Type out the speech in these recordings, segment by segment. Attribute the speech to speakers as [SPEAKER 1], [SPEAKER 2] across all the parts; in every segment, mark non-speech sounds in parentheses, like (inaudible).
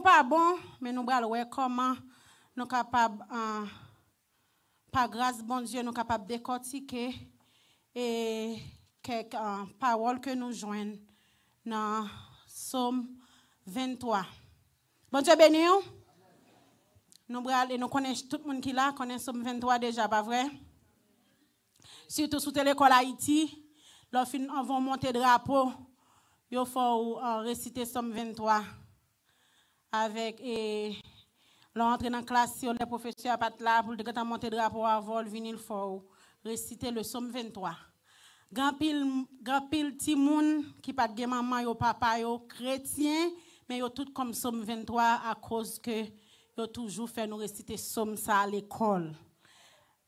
[SPEAKER 1] pas bon, mais nous allons voir comment nous sommes par hein, par grâce bon nous capables de décortiquer et quelques que hein, paroles que nous Somme dans Somme 23. Bon Dieu béni! Nous et nous connaissons tout le monde qui là, connaît Somme 23 déjà, pas vrai? Surtout sous l'école Haïti, nous va monter drapeau, il faut hein, réciter Somme 23 avec l'entrée dans la classe sur les professeurs pas là pour le monter drapeau à vol le fort réciter le somme 23 grand pile grand pile ti qui pas de maman yo papa yo chrétien mais yo tout comme somme 23 à cause que yo toujours fait nous réciter somme ça à l'école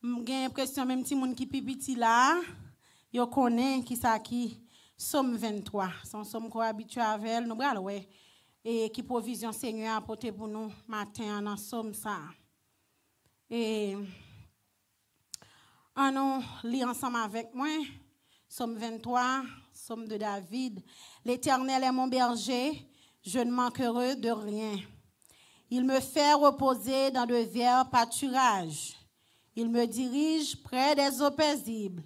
[SPEAKER 1] j'ai l'impression même ti moun qui pipiti là yo connaît qui ça qui somme 23 son somme qu'on habitué avec nous bral et qui provision Seigneur a apporté pour nous matin en somme ça. Et en nous lit ensemble avec moi, somme 23, somme de David. L'Éternel est mon berger, je ne manquerai de rien. Il me fait reposer dans de verts pâturages. Il me dirige près des eaux paisibles.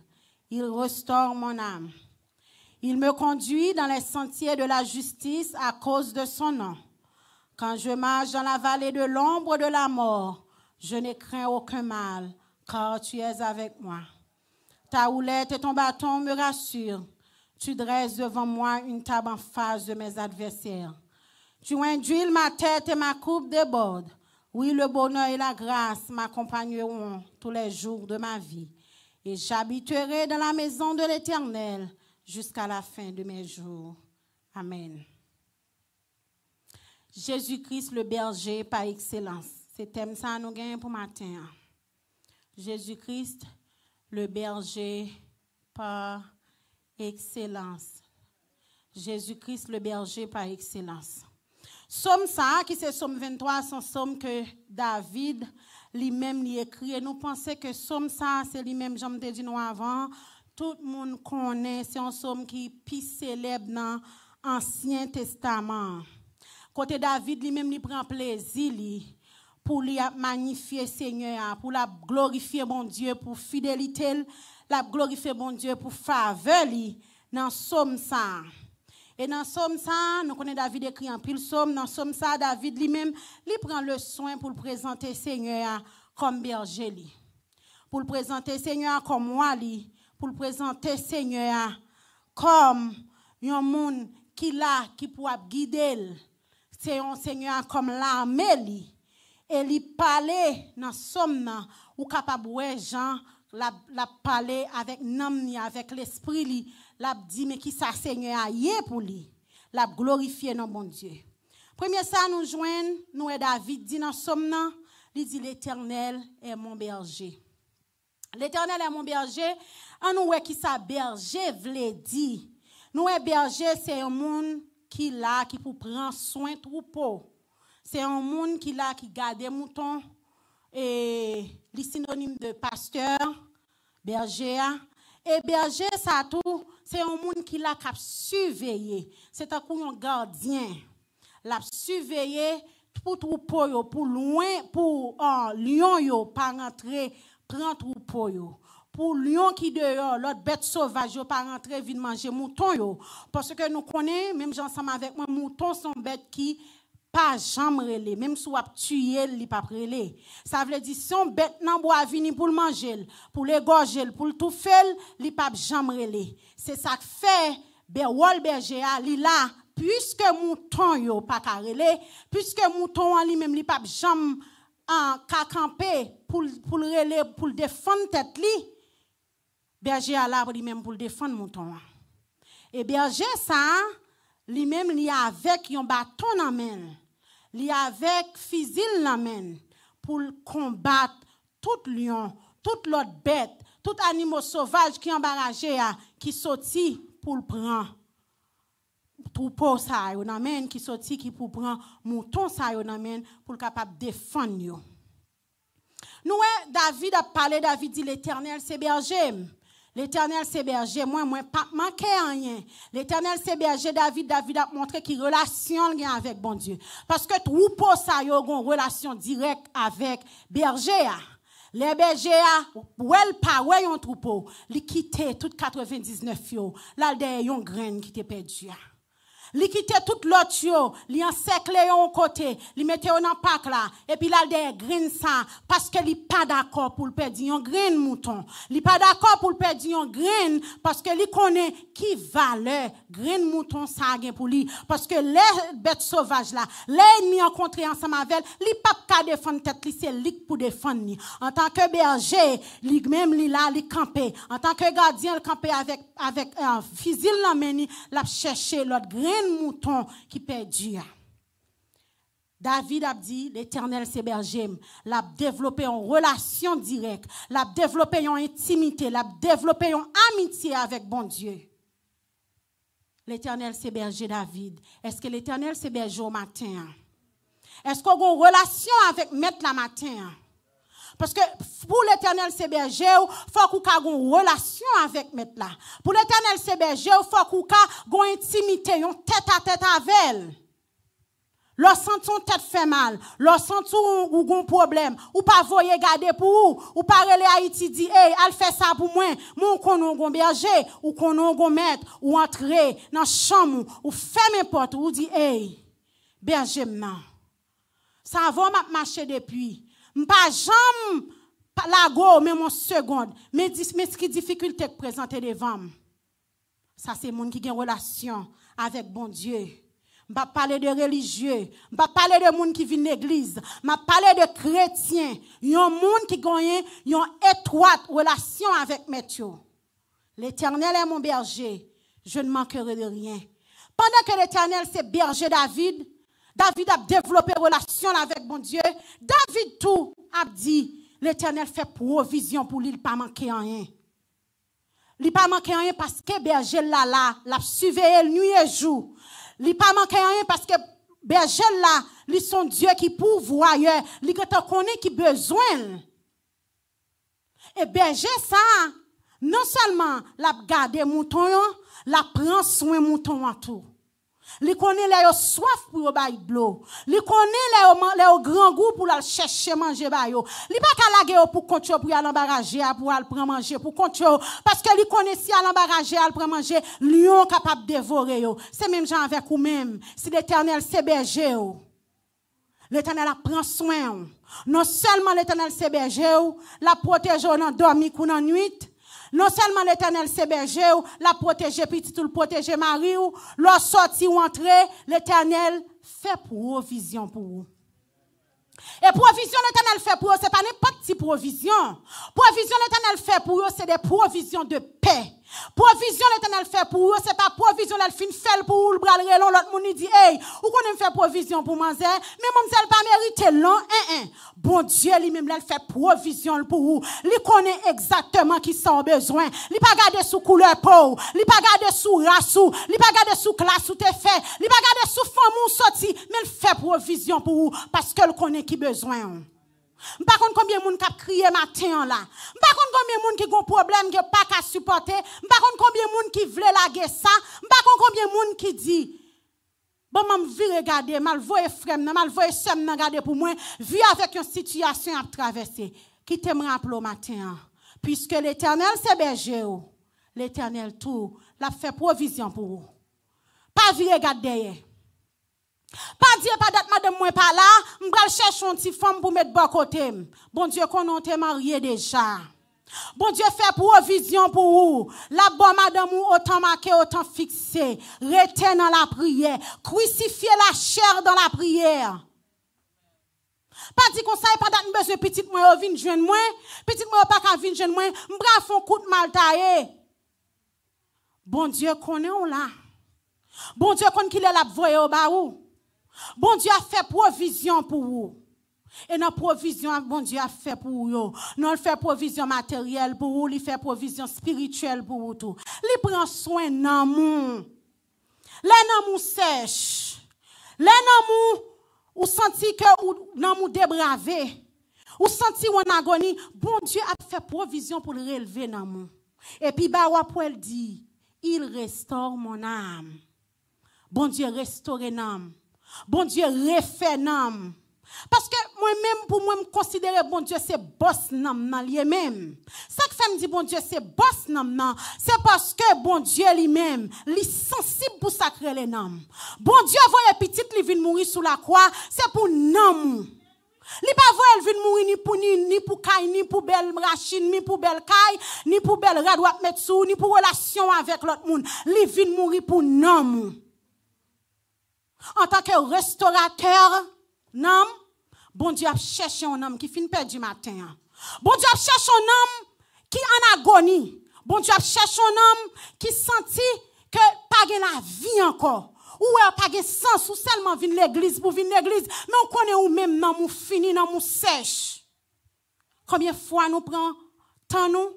[SPEAKER 1] Il restaure mon âme. Il me conduit dans les sentiers de la justice à cause de son nom. Quand je marche dans la vallée de l'ombre de la mort, je ne crains aucun mal, car tu es avec moi. Ta houlette et ton bâton me rassurent. Tu dresses devant moi une table en face de mes adversaires. Tu induis ma tête et ma coupe déborde. Oui, le bonheur et la grâce m'accompagneront tous les jours de ma vie. Et j'habiterai dans la maison de l'Éternel jusqu'à la fin de mes jours. Amen. Jésus-Christ le berger par excellence. C'est thème ça nous gagne pour matin. Hein. Jésus-Christ le berger par excellence. Jésus-Christ le berger par excellence. Somme ça, qui c'est Somme 23, c'est somme que David lui-même l'écrit. écrit. Et nous pensons que Somme ça, c'est lui-même, j'en ai dit nous avant, tout le monde connaît, c'est un somme qui est plus célèbre dans l'Ancien Testament. Côté David, lui-même, il prend plaisir pour lui magnifier Seigneur, pour la glorifier mon Dieu, pour fidélité, la glorifier mon Dieu, pour faveur dans somme ça. Et dans somme ça, nous connaissons David écrit en pile somme, dans somme ça, David lui-même, il prend le soin pour le présenter Seigneur comme berger pour le présenter Seigneur comme moi pour le présenter, Seigneur, comme un monde qui là, qui pourra guider. C'est un Seigneur comme l'armée. Et il parlait dans somme, ou capable de gens, la, la parler avec l'âme, avec l'esprit, la dit, mais qui ça, Seigneur, a pour lui. La glorifier dans mon Dieu. Premier ça, nous joindre nous et David dit dans somme, il dit, l'éternel est mon berger. L'éternel est mon berger, An nou wè ki sa berje vle di. Nou wè e berje se yon moun ki la ki pou soin troupeau. c'est un monde qui la qui gade mouton. et les sinonim de pasteur, berje Et E berje sa tou, se yon moun ki la kap suveye. Se takou yon gardien. La surveiller pou troupeau pour loin, pour en lion yo pa rentre troupeau yo pour lion qui dehors, l'autre bête sauvage, pas rentrer, venir manger mouton. Yo. Parce que nous connaissons, même ensemble avec moi, mouton sont bêtes qui pas jamais relé, même si on tué, il pas relé. Ça veut dire, si on bête nan bois vini pour le manger, pour l'égorger, pour le tout faire, il pas jamais relé. C'est ça que fait, Berwal Berger, il là, puisque mouton yo pas carrelé puisque mouton en lui-même, il pas jamais en hein, camper pour, pour le pour défendre tête li, Berger a l'arbre lui-même pour défendre mouton. Et berger ça, lui-même, il avec un bâton en main, il avec fusil en main pour combattre tout lion, toute l'autre bête, tout animal sauvage qui embarrassé hein, qui sortit pour le prendre. Troupeau ça amen qui sorti qui pour prendre mouton ça pour amen pour capable défendre Nous hein, David a parlé David dit l'Éternel c'est berger L'Éternel c'est berger, moi moi pas manquer rien. L'Éternel c'est berger David, David a montré qu'il relation avec bon Dieu. Parce que troupeau ça y a une relation directe avec berger. Les berger, well pas, un troupeau, li quitte tout 99 yo, là, derrière, yon graine qui t'est perdue. Li toute l'autre yo, li encerclé yon côté, li mettait non pack là et puis là des green ça parce que li pas d'accord pour le yon green mouton. Li pas d'accord pour le perdre green parce que li connaît qui valeur green mouton ça gen pour lui parce que les bêtes sauvages là, les ennemis rencontrés ensemble avec li pas ka défendre tête li c'est li pour défendre En tant que berger, li même li là li camper. En tant que gardien, le camper avec avec un euh, fusil la meni, l'a chercher l'autre green mouton qui perdu. David a dit, l'éternel c'est l'a développé en relation directe, l'a développé en intimité, l'a développé en amitié avec bon Dieu. L'éternel c'est David. Est-ce que l'éternel c'est au matin? Est-ce qu'on a une relation avec maître la matin? Parce que pour l'éternel c'est berger, il faut qu'on ait une relation avec maître là. Pour l'éternel c'est berger, il faut qu'on ait une intimité, une tête à tête avec elle. Lorsqu'on son tête fait mal, lorsqu'on ou un problème, ou pas voyer garder pour ou, ou pas aller à Haïti dit hey, elle fait ça pour moi. Mon konon gon berger ou konon gon maître ou entrer dans chambre ou fermer porte ou dit hey, berger m'nan. Ça va m'a marcher depuis pas jam la gauche mais mon seconde. Mais mais qui difficulté que présenter devant ça c'est monde qui a relation avec bon Dieu. va parler de religieux, va parler de monde qui dans l'église, m'a parler de chrétiens, un monde qui gagne une étroite relation avec Dieu. L'Éternel est mon berger, je ne manquerai de rien. Pendant que l'Éternel c'est berger David, David a développé relation avec mon Dieu. David tout a dit, l'Éternel fait provision pour lui, il pas manquer rien. Il pas manquer rien parce que berger là là, l'a surveillé nuit et jour. Il pas manquer rien parce que berger là, ils sont Dieu qui pourvoyeur, il connais qui besoin. Et berger ça, non seulement l'a garder mouton, l'a prend soin mouton en tout. Li konen le yo soif pou yo bay blo. Li konen le yo, le yo gran gou pou la chèche manje bay yo. Li pa kalage yo pou kont yo pou yal embaraje a pou al pran manje pou kont yo. Paske li konen si al embaraje al pran manje, li yo kapap devore yo. Se menm jan avek ou menm. Si l'Eternel se beje yo. L'Eternel a pran soin. yo. Non seulement l'éternel se beje yo, la proteje yo nan dormi kou nan nuit, non seulement l'Éternel s'est berger, l'a protégé petit, tout le protégé Marie, ou, l'a sorti ou entré, l'Éternel fait provision pour vous. Et provision l'Éternel fait pour eux, ce n'est pas n'importe petite provision. Provision l'Éternel fait pour eux, c'est des provisions de paix. Provision l'Éternel fait pour eux, c'est pas provision l'elle fait pour le bras relon l'autre monde dit hey, ou qu'on faire provision pour manger, mais mademoiselle pas mérité non hein, hein. Bon Dieu lui-même elle fait provision pour vous. Il connaît exactement qui sont besoin. lui pas garder sous couleur peau, lui pas garder sous race, lui pas garder sous classe ou t'es fait, lui pas garder sous femme ou sorti, mais il fait provision pour vous parce qu'elle connaît qui besoin. Je ne sais pas combien de monde qui crié matin là. Je ne sais pas combien de monde qui un problème qui pas qu'à supporter. Je ne sais pas combien de monde qui voulait lâcher ça. Je ne combien de monde qui dit Bon, je vais regarder, mal voyer frère, mal sem nan regarder pour moi, vie avec une situation à traverser. Qui te rappelle matin hein? Puisque l'Éternel c'est berger, oh. l'Éternel tout, l'a fait provision pour vous. Pas vie regarder eh. Pas dire pas date madame moi pas là, me vais chercher un petit femme pour mettre bon côté. Bon Dieu qu'on on marié déjà. Bon Dieu fait provision pour vous. La bonne madame ou autant marqué, autant fixé. Retenez dans la prière. Crucifiez la chair dans la prière. Pas dit qu'on sait pas date besoin petite moi vinn joindre moi, petite moi pas qu'à vinn joindre moi, m'bra font coup de mal taillé. Bon Dieu connaît on là. Bon Dieu connaît qu'il est là voyer au baou. Bon Dieu a fait provision pour vous. Et la provision, bon Dieu a fait pour vous. Non, il fait provision matérielle pour vous, il fait provision spirituelle pour vous tout. Il prend soin dans nous. Les sèche. Les nous ou senti que ou débravé. Ou senti en agonie, bon Dieu a fait provision pour relever dans Et puis bah dit, il restaure mon âme. Bon Dieu restaure mon Bon Dieu, refait Parce que moi-même, pour moi, me considérer bon Dieu, c'est boss nam nan lui-même. Ça que fait me dire bon Dieu, c'est boss nam c'est parce que bon Dieu lui-même, lui sensible pour sacrer les noms. Bon Dieu les petites qui viennent mourir sous la croix, c'est pour nom. Li pa pas elle vin mourir ni pour ni, ni pour kay, ni pour bel rachin, ni pour belle kay, ni pour bel radwap metsou, ni pour relation avec l'autre monde. Li vient mourir pour nan en tant que restaurateur, non, bon Dieu a cherché un homme qui finit perdre du matin. Bon Dieu a cherché un homme qui en agonie. Bon Dieu a cherché un homme qui sentit que pas la vie encore. Ou pas pas sens ou seulement vin l'église pour vin l'église. Non, on connaît ou même? nan mou fini, nan mou sèche. Combien fois nous prend, temps nous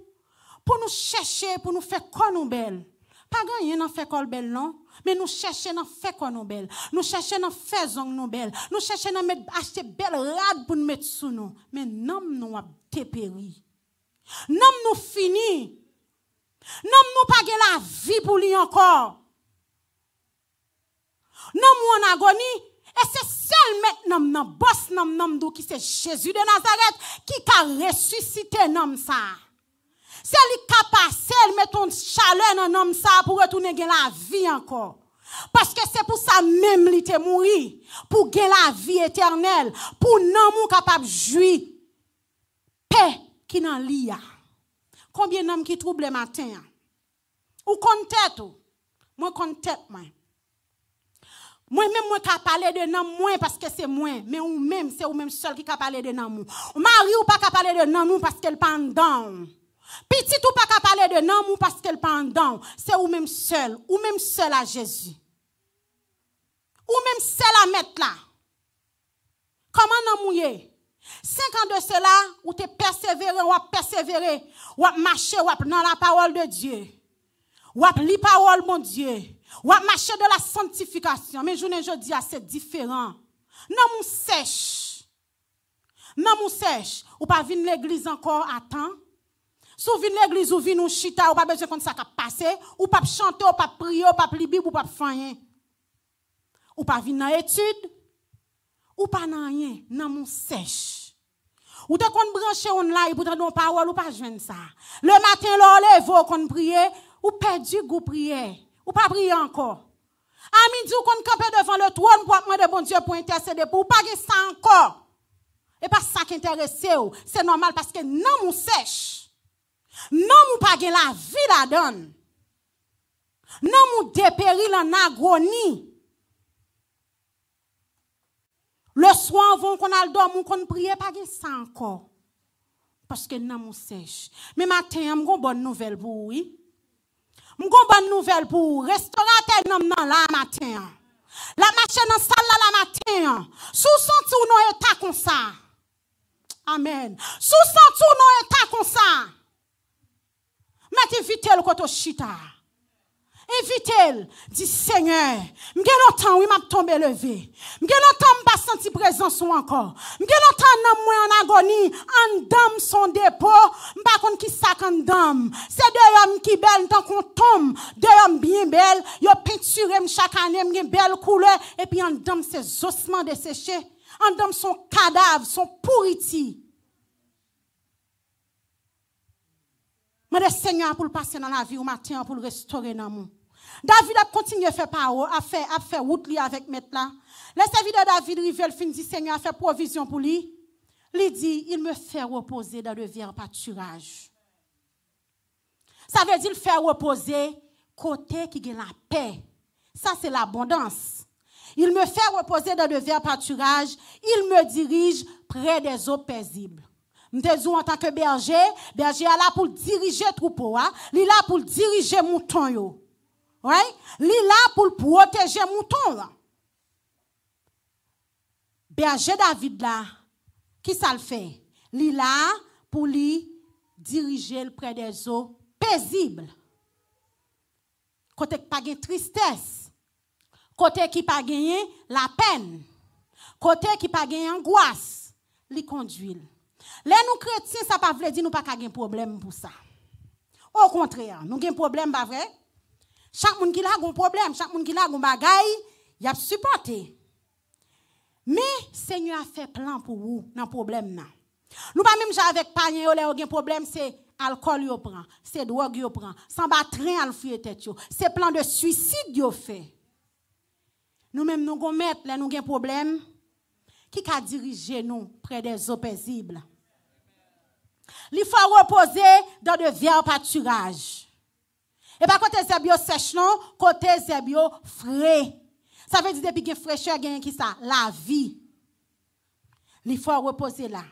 [SPEAKER 1] pour nous chercher, pour nous faire quoi belle? Pas gagné dans fait col belle non, mais nous cherchons dans fait quoi nos belle. Nous cherchons dans fait zong de belle. Nous cherchons dans mettre acheter belle rade pour nous mettre sous nous. Mais non nous a péri. Non nous fini. Non nous pas la vie pour lui encore. Non nous en agonie. Et c'est seul maintenant nom boss nom nom qui c'est Jésus de Nazareth qui a ressuscité nom ça. C'est lui qui c'est lui met ton chaleur dans homme ça pour retourner à la vie encore. Parce que c'est pour ça même qu'il est mort. Pour gagner la vie éternelle. Pour non mou capable de Paix qui n'en lia. Hein. Combien d'hommes qui troublent le matin? Hein. Ou compte tête ou? Moi compte tête moi. Moi même moi qui parler de nom moins parce que c'est moi. Mais ou même, c'est ou même seul qui a parler de nom mari Marie ou pas qui de non parce qu'elle pendant. pas Petit ou pas qu'à parler de non parce qu'elle pendant, c'est ou même seul, ou même seul à Jésus. Ou même seul à mettre là. Comment non mouiller? Cinq ans de cela, ou te persévéré, ou persévérer, ou marcher, ou dans la parole de Dieu. Ou li parole, mon Dieu. Ou marcher de la sanctification. Mais je ne dis pas, c'est différent. Non, mou sèche. Non, mou sèche. Ou pas de l'église encore à temps. Sou vin l'église ou vin ou chita, ou pas besoin de ça qui pase, ou pas chanter, ou pas prier, ou pas libib, ou pas fanyen. Ou pas vin nan étude, ou pas nan yen. Nan mon sèche. Ou te kon branche on live pour don parole ou pas jwen ça. Le matin l'on lève kon prier, ou perdu goût prier. ou pas prier encore. Ami dit qu'on camper devant le trône pour de bon Dieu pour intercéder pa pas ça encore. Et pas ça qui intéresse ou, c'est normal parce que non mon sèche. Non, mou pa la vie la donne. Non, nous dépéril en agonie. Le soir, avant qu'on a le dormir, qu'on prie, pas gen ça encore. Parce que non, sommes sèche. Mais matin, avons gon bonne nouvelle pour oui. avons gon bonne nouvelle pour vous. restaurateur non nan là, matin. La machine en salle là matin. Sous son tour nous état comme ça. Amen. Sous son tour nous état comme ça. Mette vitel koto chita. Invite-le, dit Seigneur, m'gè longtemps oui m'a tombé levé. M'gè longtemps m'a senti présence ou encore. M'gè longtemps nan moi en agonie, en dame son dépôt, m'pa kon ki sak en dame. C'est deux hommes qui belle tant qu'on tombe, deux hommes bien belles, yo peinturé m'm chaque année une belle couleur et puis en dame ses ossements desséchés, en dame son cadavre, son pourriti. Mais le Seigneur pour le passer dans la vie au matin, pour le restaurer dans monde. David a continué à faire parole, à faire, à faire route avec maintenant. là. Le de David Rivel finit Seigneur a fait provision pour lui. Il dit, il me fait reposer dans le verre pâturage. Ça veut dire fait reposer côté qui a la paix. Ça, c'est l'abondance. Il me fait reposer dans le verre pâturage, Il me dirige près des eaux paisibles sommes en tant que berger, berger est là pour diriger troupeau, Il est là pour diriger mouton Il est là pour protéger mouton Berger David là, qui ça le fait? Il est là pour diriger le près des eaux paisibles. Côté pas de tristesse. Côté qui pas gagné la peine. Côté qui pas gagné angoisse. Li conduit. Les nous chrétiens, ça ne veut dire nous pas de problème pour ça. Au contraire, nous un problème, pas vrai? Chaque monde qui a un problème, chaque monde qui a un bagaille, il a supporté. Mais Seigneur a fait plan pour vous dans le problème. Nan. Nous pas même avec panier, il un problème, c'est alcool yo prend, c'est drogue yo prend, sans battre al fuir tête yo, c'est plan de suicide yo fait. Nous même nous gon mettre là nous gen problème qui ka dirigé nous près des eaux paisibles. Il faut reposer dans de vieux pâturages. Et pas côté bien sèche, non, côté bien frais. Ça veut dire depuis que y a fraîcheur, il y a qui La vie. Il faut reposer là.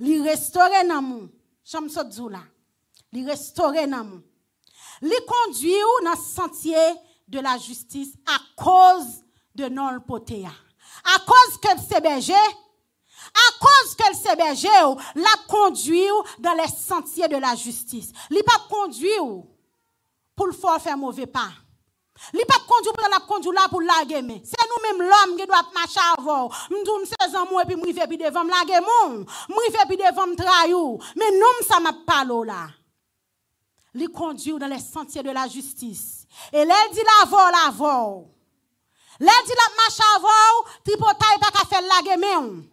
[SPEAKER 1] Il restaurer dans mon. là. Il restaurer dans mon. Il conduit dans le sentier de la justice à cause de non-potéa. À cause que c'est berger. À cause qu'elle s'est s'hébergeait, la conduit dans les sentiers de la justice. Elle pas conduit pour le fort faire mauvais pas. Elle pas conduit pour la conduit là pour laguer c'est nous-mêmes l'homme qui doit marcher avant. sommes sommes en moi puis nous puis devant laguer Nous Nous puis devant trahir. Mais nous ça m'a pas là. Li conduit dans les sentiers de la justice. Et elle dit avant, Elle Elle dit lap macha avant. tripotay pas pas l'aguer, la men.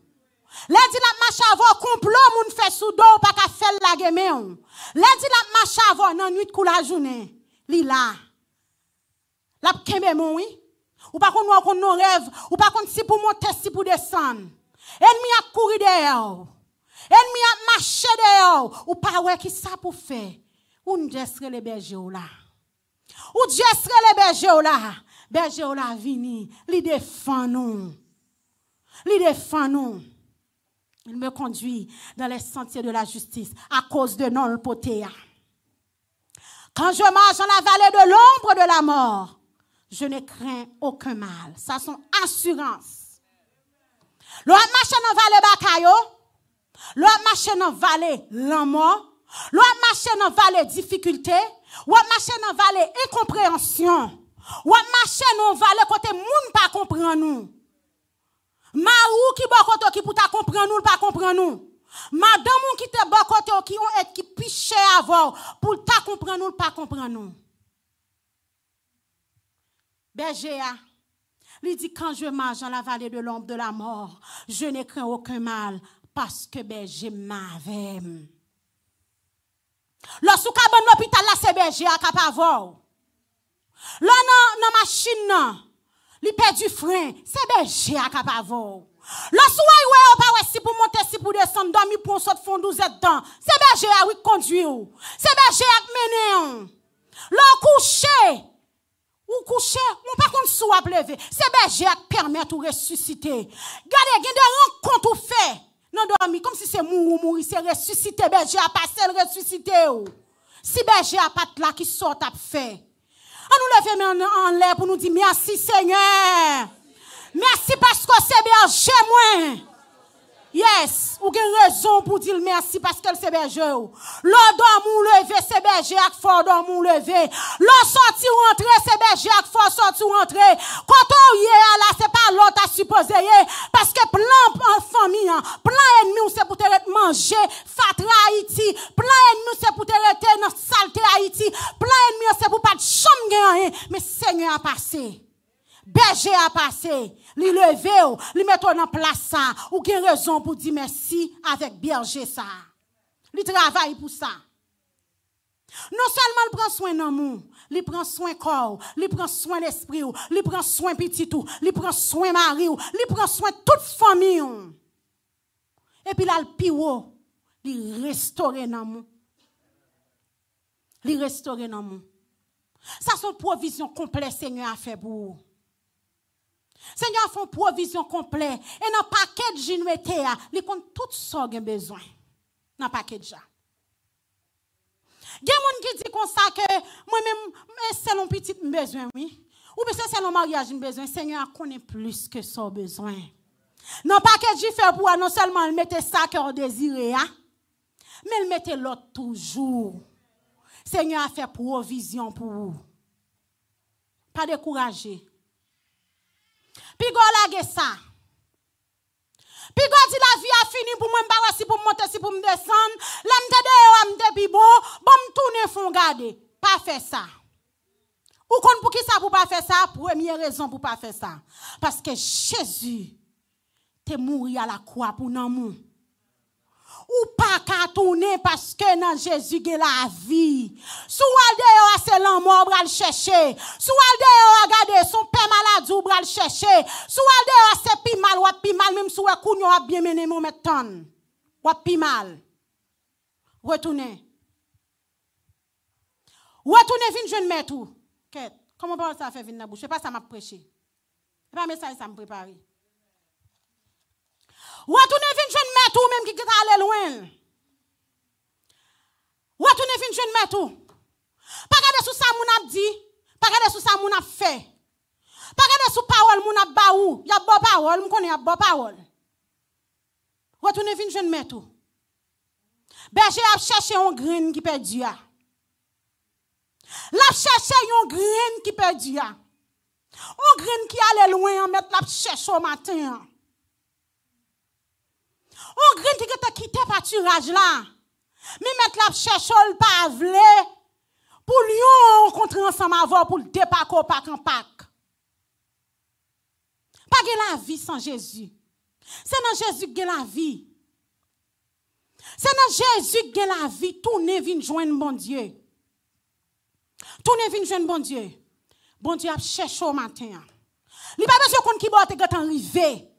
[SPEAKER 1] Lè di la marche complot moun fè soudo, do ou pa ka la gemen. Lè di la marche nan nuit kou la jounen, li la. Lap kembe moun, oui? Ou pa kon wakon nou rev, ou pa kon si pou monte, si pou descendre, Enmi a kouri deyo. Enmi ap mache deyo. Ou pa wè ki sa pou fè. Ou n'jestre le beje ou la. Ou jesre le Berger ou la. Beje la vini, li defan nou. Li defan nou. Il me conduit dans les sentiers de la justice à cause de non potéa. Quand je marche dans la vallée de l'ombre de la mort, je ne crains aucun mal. Ça, son assurance. L'homme marche dans la vallée bakayo, L'homme marche dans la vallée l'amour, L'homme marche dans la vallée difficulté, L'homme marche dans la vallée incompréhension, L'homme marche dans la vallée côté monde pas comprend nous. Ma ou ki bokote ou ki pou ta kompren nou l pa kompren nou? Ma dam ou ki te bokote ou ki ou et ki piche avou pou ta kompren nou l pa kompren nou? Bejea, li di kan je manj an la vale de lomp de la mor, je ne kren oken mal paske beje mavem. Lo sou ka bon lopital la se bejea ka pa avou. Lo nan nan machin nan. perd du frein, c'est berger à capavo. Le soir, ouais, on pas si pour monter, si pour descendre, dormir pour sortir fond êtes dedans. C'est berger à oui conduire. C'est berger à mener. Le coucher, ou coucher, on pas contre soit plevé. C'est berger à permettre ou ressusciter. Gardez, gagne de rencontre ou fait. Non, dormi, comme si c'est mourir, mourir, c'est ressusciter, berger à passer, ressusciter. Si berger à pas là qui sort à faire. On nous lever en, en l'air pour nous dire merci Seigneur. Merci parce que c'est bien chez moi. Yes, ou gen raison pour dire merci parce qu'elle s'est c'est L'eau L'endroit ou lever c'est berger avec fort dans mon lever. L'eau sorti ou entrée c'est berger avec fort sorti ou entrée. Quand on y est là, c'est pas l'autre à supposer. Parce que plein en famille, hein, plein ennemi ou c'est pour te manger, fatra Haïti. Plein ennemi ou c'est pour te rester dans saleté Haïti. Plein ennemi c'est pour pas de chambre rien. Hein. Mais Seigneur a passé. Berger a passé, li levé ou, li en place, ça, ou gen raison pour dire merci avec Berger. ça. Li travaille pour ça. Non seulement il prend soin de nous, il prend soin corps, il prend soin l'esprit il prend soin petit ou, il prend soin mari ou, prend soin toute famille. Oh. Et puis là le ou, li restore nan oh, Il Li restore nan Ça, Sa son provision complète, Seigneur, à a pour pour Seigneur font provision complète. Et dans le paquet de génoueté, il ah, ont tout ce qu'il a besoin. Dans le paquet de gens. Il y a des gens qui disent que moi-même, c'est un petit besoin, oui. Ou bien c'est un mariage, un besoin. Seigneur connaît plus que son besoin. Dans le paquet de fait pour non seulement mettre ça ça qu'on désirait, ah, mais il l'autre toujours. Seigneur a fait provision pour vous. Pas décourager. Puis go ça. Puis go dit la vie a fini pour moi m'barre si pour monter si pour me descendre. Là me de yo de bon, bon me tourner fond garder. Pas faire ça. Ou kon pour qui ça pour pas faire ça? Première raison pour pas faire ça. Parce que Jésus t'est mort à la croix pour nous ou pas qu'à tourner parce que dans Jésus il la vie. de a c'est l'amour le chercher. de a regardez son père malade ou le chercher. Sous al c'est pi mal ou pi mal même sous vous a bien mené mon Ou pi mal. Retournez. Retournez vinn jeune tout. Comment parle ça fait venir la bouche? pas ça m'a prêché. pas message ça me préparer. Retournez fin jeune mère ou même qui t'a aller loin. tu fin jeune mère tout. Pas regarder sous ça mon a dit, pas regarder sous ça mon a fait. Pas regarder sous parole mon a baou, y a bon parole, mon connaît y a bon parole. Retournez fin jeune mère tout. Berger a cherché un grain qui perdu a. L'a cherché un grain qui perdu a. Un grain qui allait loin en mettre l'a cherché au matin. On grille qui t'a quitté pâturage là. Mais maintenant, la cherche le pas Pour lui rencontrer ensemble avant pour le dépacker au parc en pack. Pas la vie sans Jésus. C'est dans Jésus que la vie. C'est dans Jésus que la vie. vient vin joindre bon Dieu. vient vin joindre bon Dieu. Bon Dieu a cherché au matin. Il n'y a pas besoin qu'on qui boit et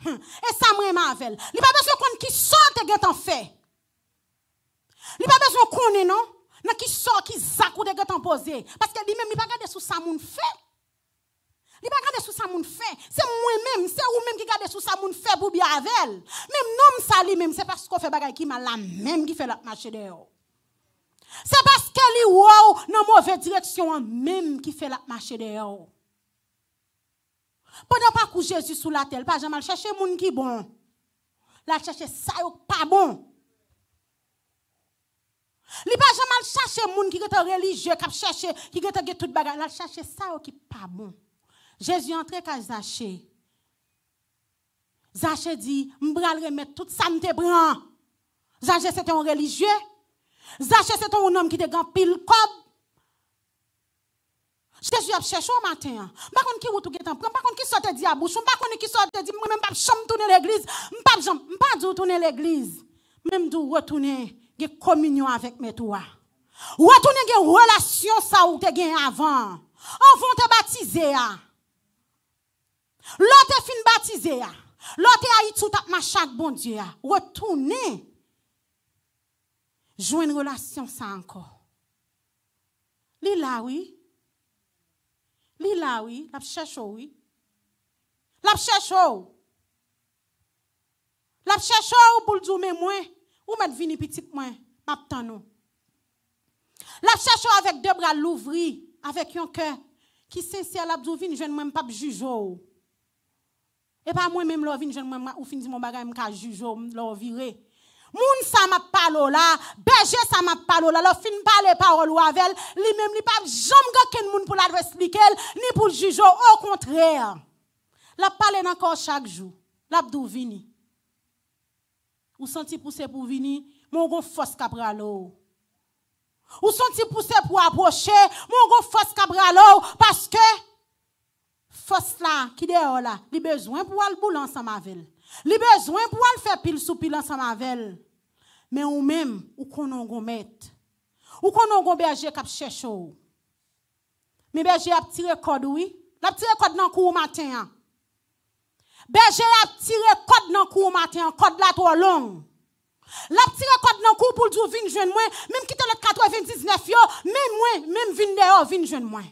[SPEAKER 1] Hmm. E sa mwen ma avel, li pa bezon kon ki son te getan fe. Li pa bezon koni non, nan ki son ki zakou te getan pose. Paske li men mi pa gade sou sa moun fe. Li pa gade sou sa moun fe, se mwen men, se ou men ki gade sou sa moun fe bou bi avel. Men nan msa li men, se paske ou fe bagay ki man la men ki fe lakmache de yo. Se paske li wou nan mwove direksyon an men ki fe lakmache de yo. Pendant pas que Jésus sous la terre, pas jamais chercher moun qui bon. La chercher ça pas bon. Li pas jamais chercher moun qui est religieux, qui chercher qui est tout bagarre, la chercher ça qui pas bon. Jésus entré chez Zachée. Zachée dit, m'bral remettre tout ça m'te prend. Zachée c'était un religieux. Zachée c'était un homme qui était grand pile Jésus a cherché au matin. Hein. Par contre, qui pas qui par contre, qui par contre, qui même pas tourner l'église, pas pas l'église. Même retourner, communion avec mes toi. Retourner relation ça ou avant. Avant te baptiser. Hein. fin baptisé. Hein. L'autre tout à ma chaque bon Dieu. Retourner. Joindre relation ça encore. Lila oui. Li la wè, lap chè chò wè, lap chè chò wè, lap chè chò wè ou pou l'dou mè mwen, ou mèd vini piti mwen, map tan wè. Lap chè chò wè avèk debra louvri, avèk yon kè, ki sensi a lap dò vini jen mwen pap jujò wè. E pa mwen mèm lò vini jen mwen mwen ou fin di mwen bagay mwen ka jujò wè, lò virey. Moun sa m'a parlé là, berger sa m'a parlé là, Le fin parler parole avec elle, lui même li pas jamais quelqu'un moun pour la expliquer, ni pour juger, au contraire. La parlé encore chaque jour. La dou vini. Ou senti pousser pour venir, mon gros force capra Ou senti pousser pour approcher, mon gros force capra parce que force là qui dehors là, il besoin pour aller boulot ensemble avec elle. Les besoins, pour le faire pile sous pile ensemble avec elle. Mais ou même, ou qu'on en mettre Ou qu'on en berger kap chèche ou. Mais berger a tiré code, oui. La tiré code dans le cours matin. Berger a tiré code dans le cours matin. Code là trop long. La tiré code dans le cours pour dire, vine jeune moi. Même qui te le 99 yo, même moi, même vine dehors, vine jeune moi.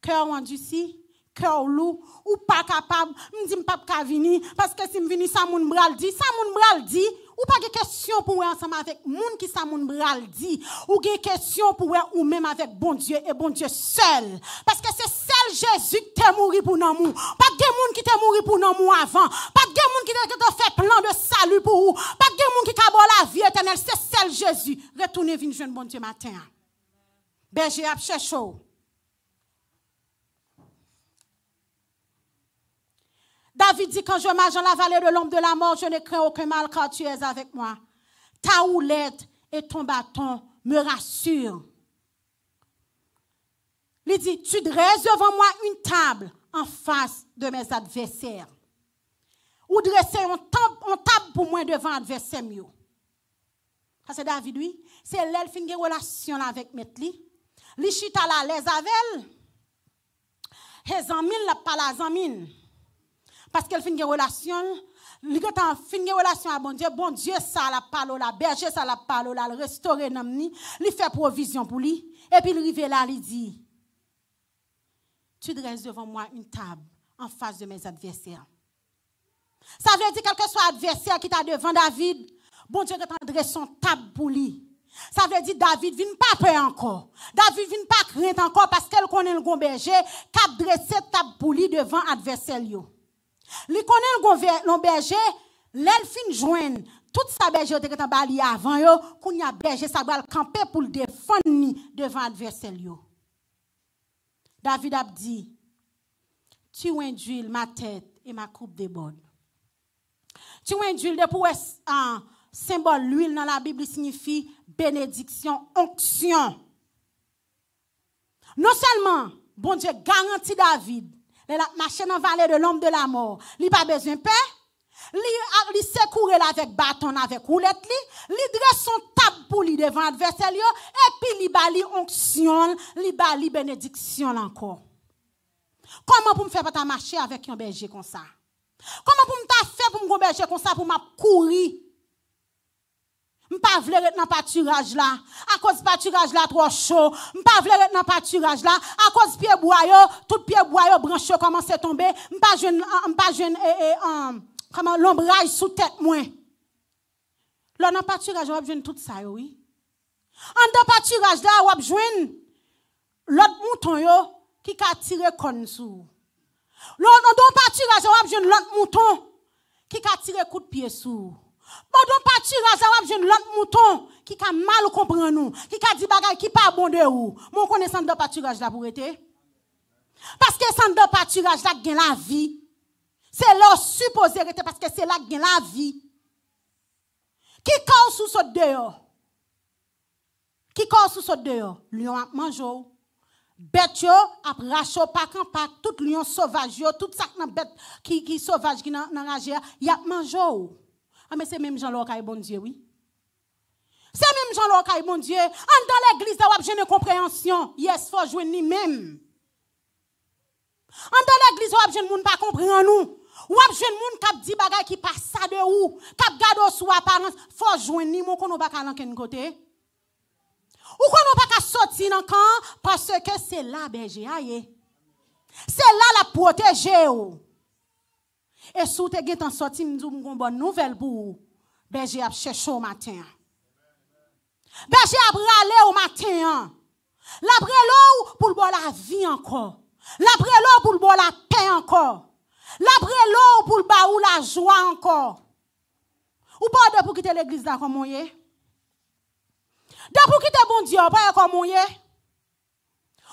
[SPEAKER 1] Cœur en dit si cœur ou pas capable me dit pas ka venir parce que si me venir ça moun bral dit ça moun bral dit ou pas de question pour ensemble avec moun qui ça moun bral dit ou des question pour ou même avec bon Dieu et bon Dieu seul parce que c'est seul Jésus qui est mort pour nous pas de moun qui t'est mort pour nous avant pas de moun qui t'a fait plan de salut pour vous pas de moun qui t'a la vie éternelle c'est seul Jésus retournez venir jeune bon Dieu matin Berger a cherché oh. David dit, quand je marche dans la vallée de l'ombre de la mort, je ne crains aucun mal quand tu es avec moi. Ta houlette et ton bâton me rassurent. Il dit, tu dresses devant moi une table en face de mes adversaires. Ou dresser une table pour moi devant adversaire Ça c'est David, oui. C'est l'elfe qui a une relation avec Metli. L'Ishita la les avec elle. Les la pas parce qu'elle finit une relation. Quand on finit une relation à bon Dieu, bon Dieu, ça la parole, la berger, ça la parole, la restaurer, lui fait provision pour lui. Et puis il arrive là, il dit, tu dresses devant moi une table en face de mes adversaires. Ça veut dire, quel que soit adversaire qui t'a devant David, bon Dieu, quand son table pour lui. Ça veut dire David vient pas peur encore. David vient pas craindre encore parce qu'elle connaît le bon berger, a dressé table pour lui devant adversaire Li connaît le berger, l'elfine joigne toute tout sa berger était en ketan avant avant yo, qu'il a berje sa bal kampe pou le défendre ni l'adversaire. adversel yo. David a dit tu d'huile, ma tête et ma coupe de bon. Tu d'huile, de pour est un symbole. l'huile dans la Bible signifie bénédiction, onction. Non seulement, bon Dieu garantit David elle a marché dans la vallée de l'homme de la mort. Il n'a pas besoin de paix. Ah, sait courir avec bâton, avec roulette, li, dresse son table pour lui devant l'adversaire, et puis li bali onction, li bali bénédiction encore. Comment pour me faire pas marcher avec un berger comme ça? Comment pour me faire pour me berger comme ça pour m'a courir? pas être dans le pâturage là, à cause du pâturage là trop chaud. Je pas être dans le pâturage là, à cause pied bois, tout pied bois, yo commençait à tomber. Je pas je pas et eh, eh, comment l'ombrage sous tête moi. dans le pâturage, je tout ça, oui. En dans le pâturage là, je vais l'autre mouton yo, qui a tiré comme sous. dans le pâturage, je vais l'autre mouton qui a tiré coup de pied sous. Bon don patiraj a wap jen lant mouton ki ka mal ou kompran nou, ki ka di bagay ki pa abonde ou, moun kone san do patiraj la pou rete? Paske san do patiraj la gen la vi, se lor supose rete paske se la gen la vi. Ki ka ou sou sot deyo? Ki ka ou sou sot deyo? Lyon ap manjou. Bet yo ap rachou pa kan pa, tout lyon sauvaj yo, tout sak nan bet ki sauvaj ki nan raje ya, ya ap manjou ou. Ah, mais c'est même Jean-Laurent qui bon Dieu, oui. C'est même Jean-Laurent qui bon Dieu. En dans l'église, on a a une compréhension. Yes, faut jouer ni même. En dans l'église, il y a monde pas comprendre nous. Ou ap monde qui a dit bagay qui pa ça de ou, kap gado sou apparence. fò jwen ni moun kono baka lanken côté. Ou kono pas soti sortir dans parce que parce que c'est là, ben, là C'est la la ou. Et si vous êtes en sorti, nous avons une bonne nouvelle pour vous. Berger a cherché au matin. Berger a bralé au matin. laprès l'eau pour la vie encore. laprès l'eau pour la paix encore. laprès l'eau pour boire la joie encore. Ou pas de pour quitter l'église là comme on y est. De pour quitter bon Dieu, pas comme on y est.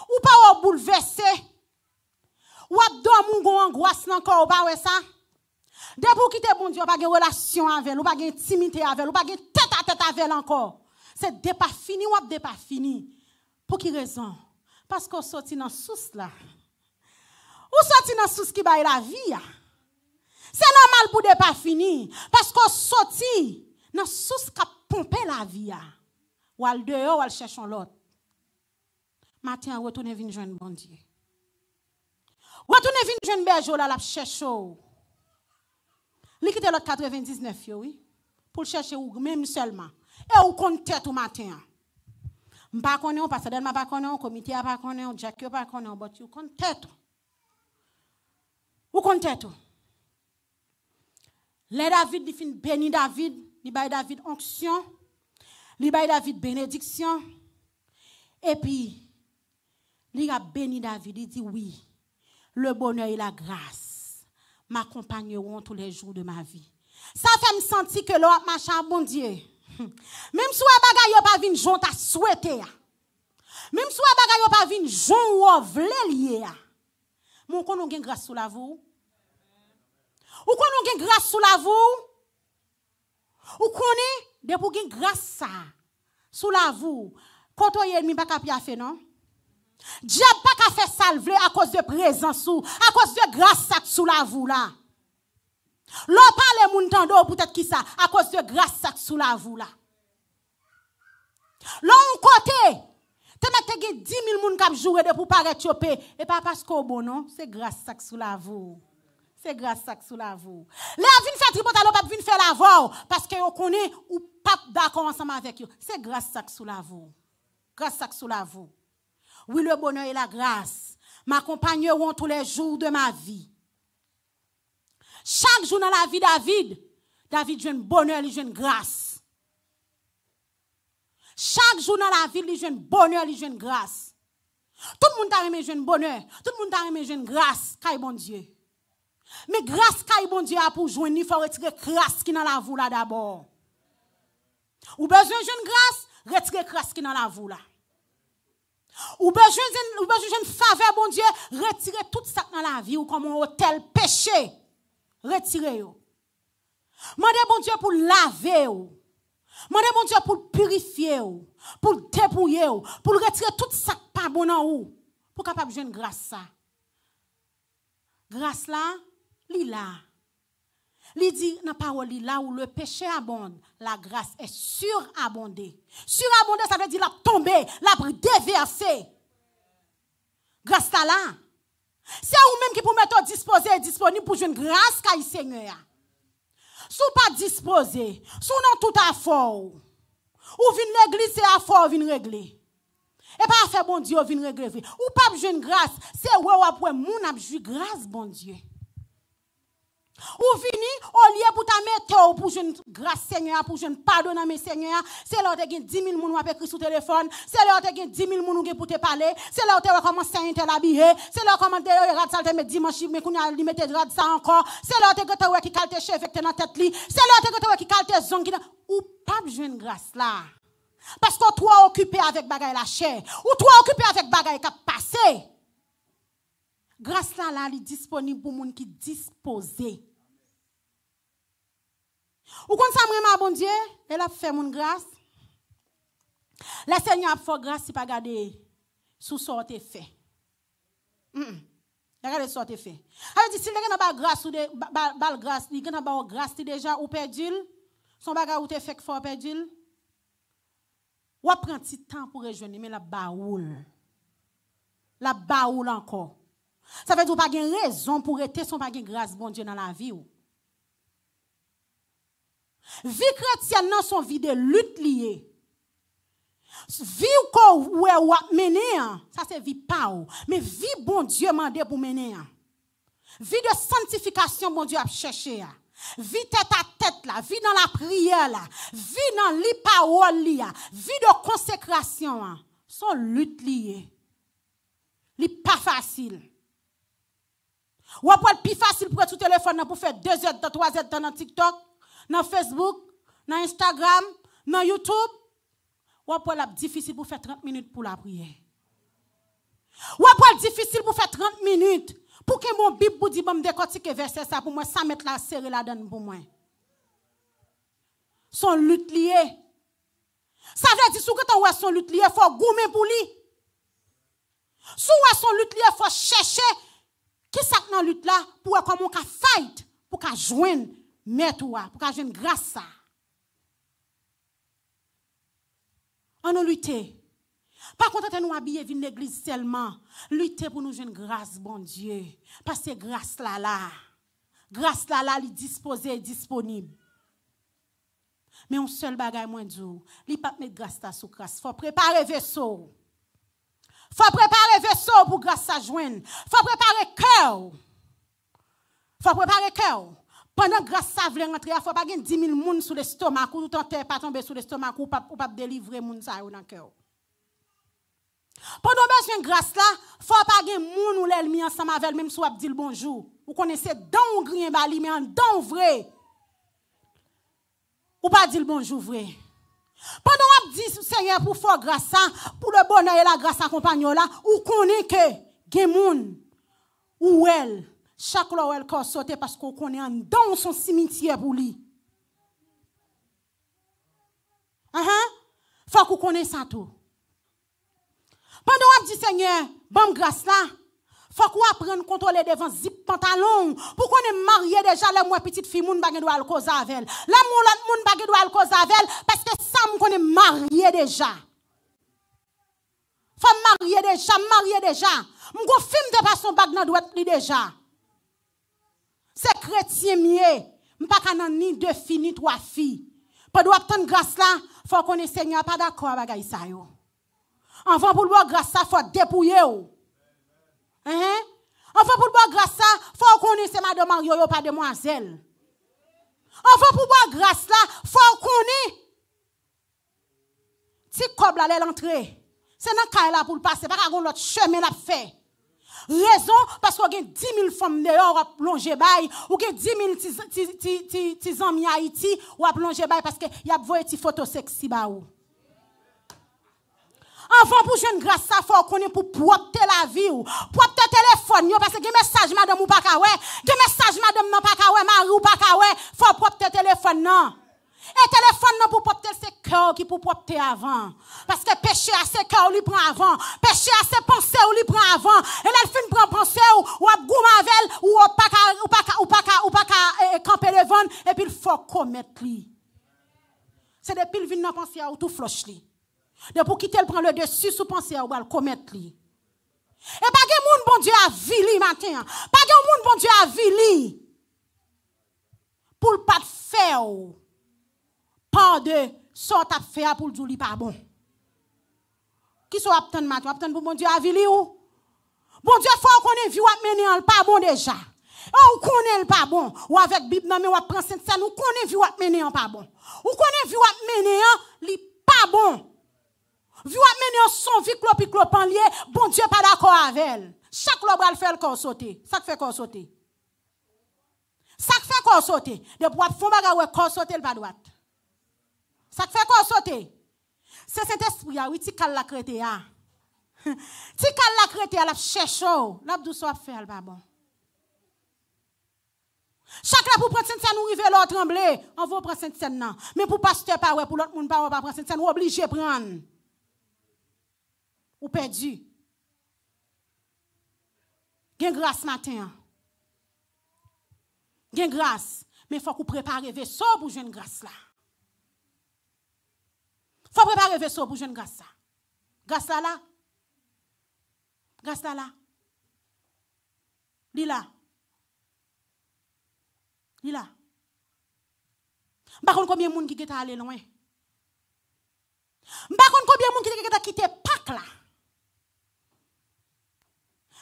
[SPEAKER 1] Ou pas bouleversé. Ou abdom ou angoisse encore, ou pas ça. Debout qui te bon Dieu, pas de relation avec lui, pas d'intimité avec lui, pas de tête à tête avec lui encore. C'est de pas fini ou de pas fini. Pour qui raison? Parce qu'on sorti dans source là. Ou sorti dans source qui baille la vie. Ah. C'est normal pour de pas fini. Parce qu'on sorti dans source qui a pompé la vie. Ah. Ou al dehors ou al cherchons l'autre. Matin, retournez venir joindre bon Dieu. Retournez venir jeune berger là, la chercher. Oh. Li ki te lot 99 yo, oui, pou chèche ou mèm selman. E ou kon tet ou maten an. Mpa konen, ou pasadel mpa konen, ou komite a pa konen, ou djekyo pa konen, ou boti ou kon tet ou. Ou kon tet ou. Le David di fin beni David, li bay David onksyon, li bay David benediksyon, e pi li ga beni David, li di oui, le bonyo e la grase. m'accompagneront tous les jours de ma vie. Ça fait me sentir que l'on marche à bon Dieu. (laughs) Même si les bagaille pas vin jont à souhaiter. Même si les bagaille pas vin jont ou vle lié. Mon kon gen grâce sous la Ou kon nou gen grâce sous la Ou connaît de pour gen grâce ça sous la Quand on y mi pas capable non. Diable pas qu'à faire salver à cause de présence ou, à cause de grâce ça sous la vous là. L'on parle moun tando peut-être qui ça, à cause de grâce ça sous la vous là. L'on côté, te mette 10 000 moun kap jouer de pour paraître chopé, et pas parce qu'au bon non, c'est grâce à sous la vous. C'est grâce à sous la vous. Là vinn faire tribunal alors fait vinn faire la vous parce que yo connaît ou pas d'accord ensemble avec vous. C'est grâce à sous la vous. Grâce à sous la vous. Oui, le bonheur et la grâce m'accompagneront tous les jours de ma vie. Chaque jour dans la vie David, David joue un bonheur, et joue une grâce. Chaque jour dans la vie, il un bonheur, il joue une grâce. Tout le monde t'a aimé un bonheur, tout le monde t'a aimé une grâce, caille bon Dieu. Mais grâce car bon Dieu a pour joindre, il faut retirer grâce qui dans la voula d'abord. Ou besoin jeune grâce, retirer grâce qui dans la voula. Ou besoin d'une faveur, bon Dieu, retirez tout ça dans la vie, ou comme un hôtel péché, retirez vous Mandez bon Dieu pour laver vous bon Dieu pour purifier pour dépouiller pour retirer tout ça pas bon en vous, pour capable de grâce ça. Grâce là, li là. Il dit dans la parole, là où le péché abonde, la grâce est surabondée. Surabondée, ça veut dire la tomber, la déverser. Grâce à là. C'est vous-même qui pouvez mettre disposé et disponible pour une grâce qu'a Seigneur. Si vous pas disposé, si vous tout à fort, ou vin l'église, c'est à fort, vin régler. Et pas faire bon Dieu, vin régler. Ou pas une grâce, c'est où vous avez moun grâce, bon Dieu. Ou fini, ou liye pour ta mette ou pou joun grâce Seigneur, pour joun pardon à mes seigneurs, C'est là où tu as 10 000 personnes qui écrit sur téléphone. C'est là où tu as 10 000 personnes qui pour te parler. C'est là où tu as commencé à te C'est là où comment tu as rad ça te dimanche, mais qu'on a limité rad ça encore. C'est là où tu as qui calte cheveux dans tête C'est là où tu as qui calte zon qui ou pas de grâce là. Parce que toi occupé avec bagaille la chair, ou toi occupé avec bagaille qui passé. Grâce là, là, elle est disponible pour les gens qui disposent. Ou quand ça m'a bon Dieu, elle a fait mon grâce. Le Seigneur a fait grâce, si pas garder sous sorte fait. Mm Regardez sorte fait. Elle dit si les gens pas grâce ou de bal grâce, les gens pas grâce déjà ou perdu, son bagage ou te fait fort perdu. Ou prend petit temps pour rejoindre mais la baoule. La baoule encore. Ça veut dire pas de raison pour être sans pas grâce bon Dieu dans la vie Vie chrétienne dans son vie de lutte liée. Vie ou ouais ou mener hein, ça c'est vie pas mais vie bon Dieu mandé pour mener. Hein. Vie de sanctification bon Dieu a chercher. Hein. Vie tête à tête là, vie dans la prière là, vie dans les paroles là, vie de consécration là. Son lutte liée. Li pas facile. Ou après, plus facile pour tout téléphone pour faire deux heures, trois heures dans TikTok, dans Facebook, dans Instagram, dans YouTube. Ou après, la difficile pour faire 30 minutes pour la prière. Ou après, difficile pour faire 30 minutes pour que mon Bible vous dise, je verset ça pour moi, sans mettre la serre là-dedans pour moi. Son lutte liée. Ça veut dire, si vous avez son lutte liée, il faut gourmer pour lui. Si vous son lutte liée, il faut chercher qui ça dans lutte là pour comment on fight pour qu'on joindre toi pour qu'on joindre grâce ça. On a lutté. Pas contre, nous habiller venir l'église seulement, lutter pour nous joindre grâce bon Dieu parce que grâce là là grâce là là est disposé disponible. Mais on seul bagage moins dur, peut pas mettre grâce là sous grâce, faut préparer vaisseau. Faut préparer vaisseau pour grâce à joindre. Faut préparer cœur. Faut préparer cœur. Pendant que grâce à vous rentrer, faut pas avoir 10 000 personnes sous l'estomac ou tant pas tomber sous l'estomac ou pas ou pas délivrer moun gens dans cœur. Pendant besoin grâce là, faut pas gens moun ou l'ennemi ensemble avec même si dit bonjour. Vous connaissez dans grien bali mais en dans vrai. Ou pas dire bonjour vrai. Pendant qu'on dit Seigneur pour faire grâce à pour le bonheur et la grâce compagnon là, ou connaît que gens ou elle chaque fois elle corps sauté parce qu'on connaît en dans son cimetière pour lui. Uh ah, -huh. Ah. Faut qu'on connaisse ça tout. Pendant qu'on dit Seigneur, bonne grâce là, faut qu'on apprenne à contrôler devant zip pantalon. Pour qu'on est marié déjà, les moins petites filles, moun bagay doit le cause avec elle. La moun le cause Parce que ça, qu'on est marié déjà. Femme marié déjà, marié déjà. Mon film de pas son doit dans déjà. C'est chrétien mieux. M'pas ni deux filles ni trois filles. Pas doit obtenir grâce là, faut qu'on est Seigneur pas d'accord avec ça yo. Enfin pour boire grâce ça faut dépouiller ou. Hein? Enfin pour boire grâce ça, faut qu'on est madame Mario pas de demoiselle. Enfin pour boire grâce là, faut qu'on si Kob allait l'entrée, c'est dans e là pour le passer, pas qu'on l'autre chemin l'a fait. Raison, parce qu'on a 10 000 femmes dehors à plonger bail, ou a 10 000 hommes amis à Haïti ou à plonger bail parce qu'il y a des photos sexy baou. Enfant pour jeune grâce ça faut connaître pour propter la vie ou le téléphone parce que des message madame ou pas ka ouais, de message madame non pas ka ouais, mari ou pas ka ouais, faut le téléphone non. Et téléphone non pour porter, ses cœurs qui pour porter avant. Parce que péché à ses cœurs, lui prend avant. Péché à ses pensées, lui prend avant. Et là, le fin prend pensée, ou à goumavel, ou pas ou pas ou pas ou pas eh, eh, camper le ventre, et puis il faut commettre lui. C'est depuis le vin dans pensée, ou tout floche lui. De pour quitter, le prend le dessus sous pensée, ou le commettre lui. Et pas que moun bon Dieu a vili matin. Pas que moun bon Dieu a vili. Pour pas faire de son t'a faire pour dire li pas bon. Qui sont de matin, attendre pour mon Dieu avili ou Bon Dieu faut qu'on ait vu mener en pas bon déjà. On connaît le pas bon. Ou avec Bible non mais on prend sainte ça nous connaît vu mener en pas bon. Ou connaît vu mener en li pas bon. Vu mener son vie clopi clopan lié, bon Dieu pas d'accord avec elle. Chaque lobe va faire le corps sauter. Ça fait corps sauter. Ça fait corps sauter. De pour faire bagarre corps sauter le pas droite. Ça fait quoi sauter? C'est cet esprit, ah oui, tu calmes la crête. Tu calmes la crête, à la cherche, oh. la douce soit fait, pas bon. Chaque là pour prendre Sainte-Seine, nous arrivons l'autre trembler, on va prendre sainte non. Mais pour pasteur, pas ouais, pour l'autre monde, pas ouais, pas prendre Sainte-Seine, on obligé de prendre. Ou perdu. Gain grâce matin. Gain grâce. Mais il faut qu'on prépare vaisseau pour une grâce là faut préparer vaisseau pour jeune grâce. Grâce là. Grâce là. Dis là. Lila. là. Je ne combien de monde qui est allé loin. Je ne combien de monde qui est quitté Pâques là.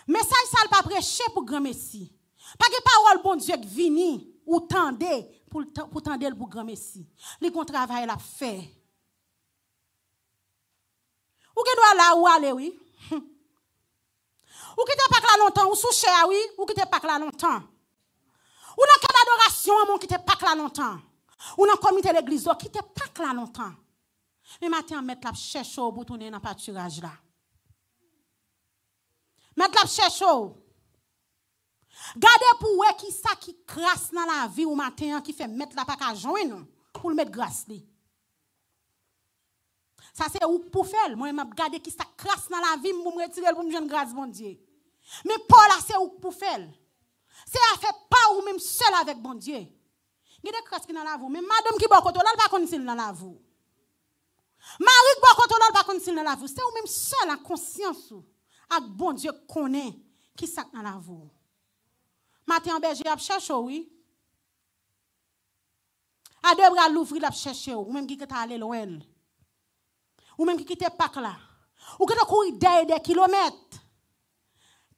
[SPEAKER 1] Mais ça pas prêché pour grand Messie. Pas que parole bon Dieu qui vini ou tendez pour pour tendre pour grand Messie. Les travail l'a fait. Ou qui doit là ou aller, oui. Ou qui t'es pas là longtemps, ou sous cher, oui. Ou qui t'es pas là longtemps. Ou dans quelle adoration, mon qui t'es pas là longtemps. Ou dans le comité de l'église, oh, qui t'es pas là longtemps. Mais maintenant, mettre la cherche pour tourner dans le pâturage là. Mettre la chèche. Gardez pour qui ça qui crasse dans la vie au matin, qui fait mettre la à joindre pour le mettre grâce. Sa se ouk pou fel. Mwen ap gade ki sa kras nan la vi mboum retirel mboum jen graz bondye. Men pola se ouk pou fel. Se a fe pa ou mwen sel avek bondye. Gide kras ki nan la vou. Men madem ki bokoto lal pa konisil nan la vou. Marik bokoto lal pa konisil nan la vou. Se ou mwen sel an konsyansou. Ak bondye konen ki sak nan la vou. Maten an beje ap chacho oui. A debra louvri l ap chacho oui. Ou mwen gike ta ale lwen l. ou même qui quitte pas là, ou qui a couru des kilomètres,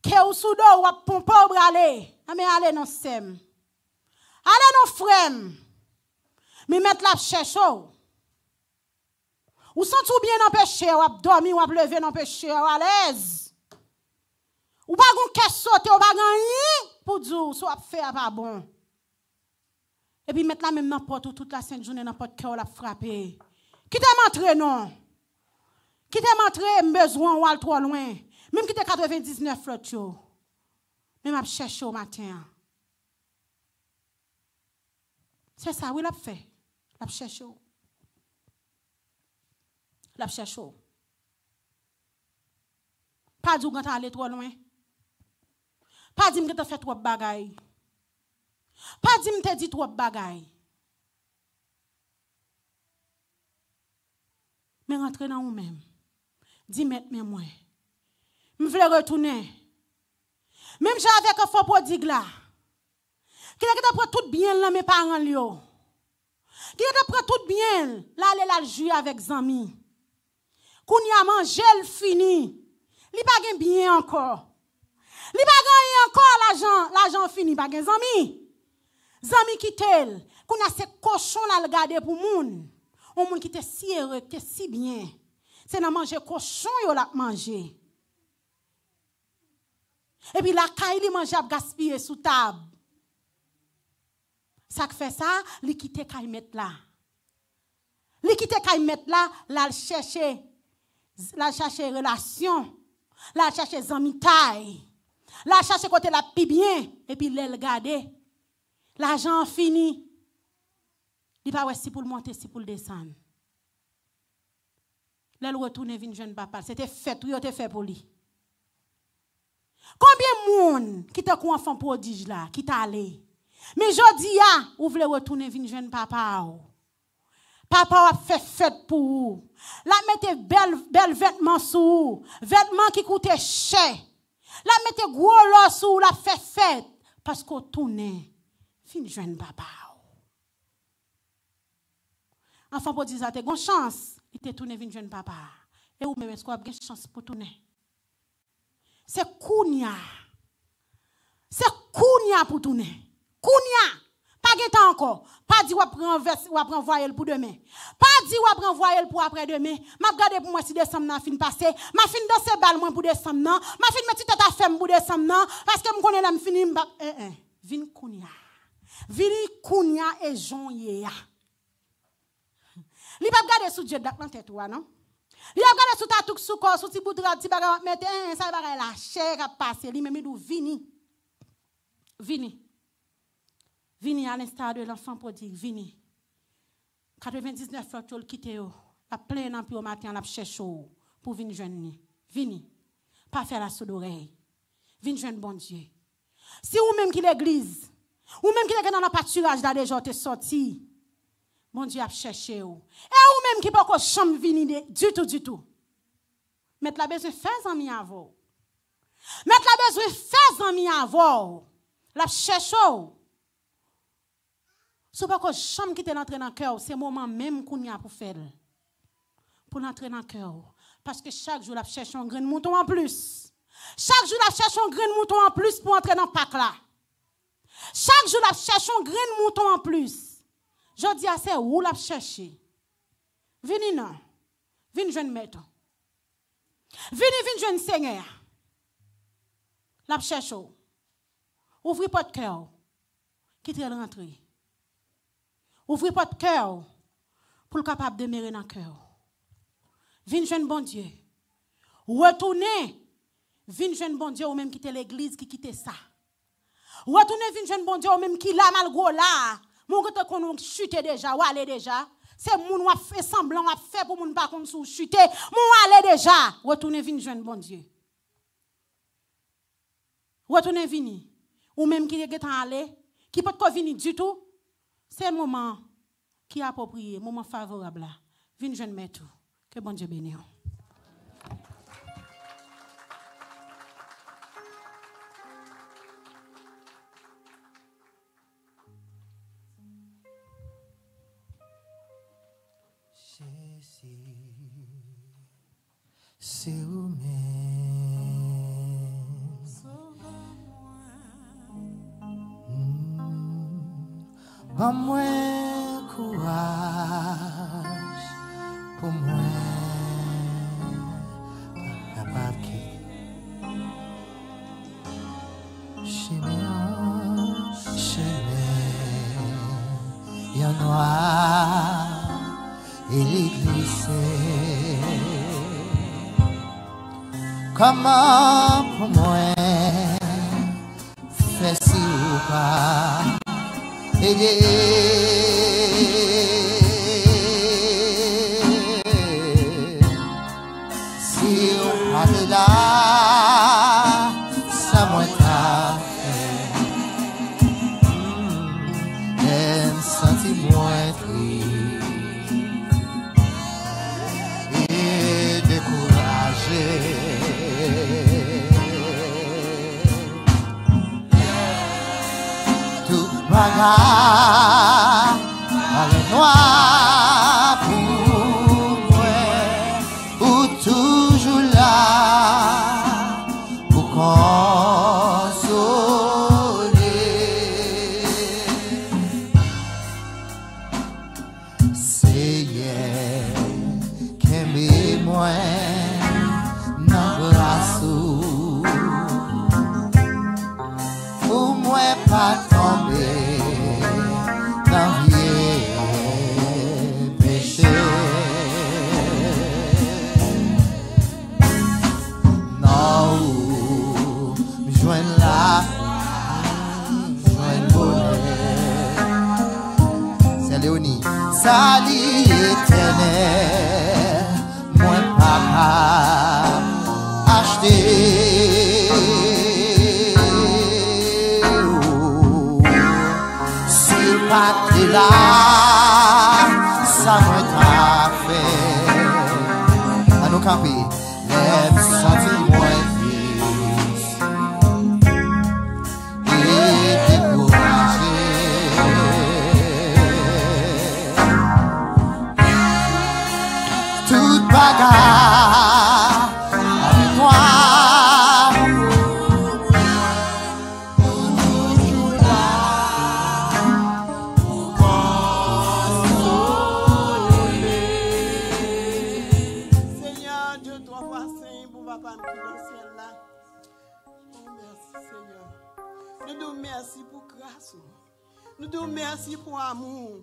[SPEAKER 1] Que ou sous ou ap pompe ou bralé, mais allez non, sem. Allez non, frem. Mais mettre la chèche ou. sont ou bien dans péché, ou à dormir, ou à lever dans péché, ou à l'aise. Ou pas gon saute sauter, ou pas gagner pour dire, soit faire pas bon. Et puis mettre la même n'importe où toute la sainte journée n'importe ou l'a frappé. Qui t'a montré non? Qui t'a montré besoin ou aller trop loin. Même qui t'a 99 yo. Même à chercher au matin. C'est ça, oui, l'a fait. L'a cherché. L'a cherché. Pas dire que tu allé trop loin. Pas dire que tu fait trop de bagailles. Pas dire que tu dit trop de bagailles. Mais rentrer dans vous-même. Dis mais moi. Je voulais retourner. Même j'avais un faux prodigue là. Qui a pris tout bien là mes parents là. Qui a pris tout bien là aller là jouer avec Zami. Qu'on y a mangé le fini. Li pas bien encore. Li pas encore l'argent, l'argent fini pas de amis. Zami qui tel, qu'on a ces cochons là le garder pour monde. Un monde qui était si heureux, qui si bien c'est dans manger cochon yo a mangé. et puis la caille il mange à gaspiller sous table ça fait ça li quand il mettre là li quand il mettre là la chercher la chercher relation la chercher zami taille la chercher côté la pi bien et puis le regarder, l'argent fini il pas si pour le monter si pour le descendre Là, elle retourne vers jeune papa. C'était fait, tout était fait pour lui. Combien de monde qui t'a enfant prodige là, qui t'a allé? Mais je dis, ah, vous voulez retourner vers jeune papa. Papa a fait fête pour vous. Là mettez bel, bel vêtements sous vêtements qui coûtaient cher. Là mettez gros lot sous la fait fête. Parce qu'on tournait, fin jeune papa. Enfant pour dire, ça, t'es bonne chance il te tourné jeune papa. Et ou même, est-ce qu'on a une chance pour tourner? C'est Kounia. C'est Kounia pour tourner. Kounia. Pas de encore. Pas dit ou après voyelle pour demain. Pas dit ou après voyelle pour après-demain. M'a regardé pour moi si décembre n'a fin passé. M'a fin danser bal moi pour décembre nan. M'a fin mettre tête à femme pour décembre nan. Parce que me connais là me fini eh eh. Vin Kounia. Vini Kounia et Jean Li pa gade sous Dieu Dieu nan tèt tête, non? Li ap sous ta tout sous corps sous ti bout ti bagay wap ça en, eh, eh, sa bagay la chè passé. Lui, li mèmi dit, vini. Vini. Vini à l'instar de l'enfant dire, vini. 99 fois tu le quittes, la plein en au matin, la cherche pour venir jeune. Vini. Pas faire la sourde oreille. Vini jeune bon Dieu. Si ou même qui l'église, ou même qui l'église dans la pâturage d'aller, genre, t'es sorti. Mon Dieu a cherché ou. Et ou même qui pas qu'on chambre venir du tout, du tout. Mettre la besoin faire en mi vous. Mettre la besoin faire en mi avant. La cherche ou. Ce pas qu'on chambre qui te l'entrée dans le cœur, c'est le moment même qu'on y a pour faire. Pour l'entrer dans le cœur. Parce que chaque jour, la cherche un grain de mouton en plus. Chaque jour, la cherche un grain de mouton en plus pour entrer dans le pack là. Chaque jour, la cherche un grain de mouton en plus. Je dis à ce l'a cherché. Venez non. Venez jeune maître. Venez, venez jeune Seigneur. L'a cherché. Oh. Ouvrez pas de cœur. Oh, quittez rentrer. Ouvrez pas de cœur oh, pour le capable de demeurer dans le cœur. Venez jeune bon Dieu. Retournez. Venez jeune bon Dieu ou même quittez l'église qui quittez ça. Retournez, venez jeune bon Dieu ou même qui l'a malgré là. Mon côté qu'on chute déjà, ou aller déjà. C'est mon ou fait semblant, ou fait pour mon pas qu'on chute. Mon aller déjà. Retournez vini jeune bon Dieu. Retournez vini. Ou même qui est en allé, qui peut pas venir du tout. C'est moment qui est approprié, moment favorable là. Vini jeune tout. Que bon Dieu bénisse.
[SPEAKER 2] amuekuas pumue pakapaki shimio shime yanoa ele glisse Come on. pagar.
[SPEAKER 3] merci pour amour.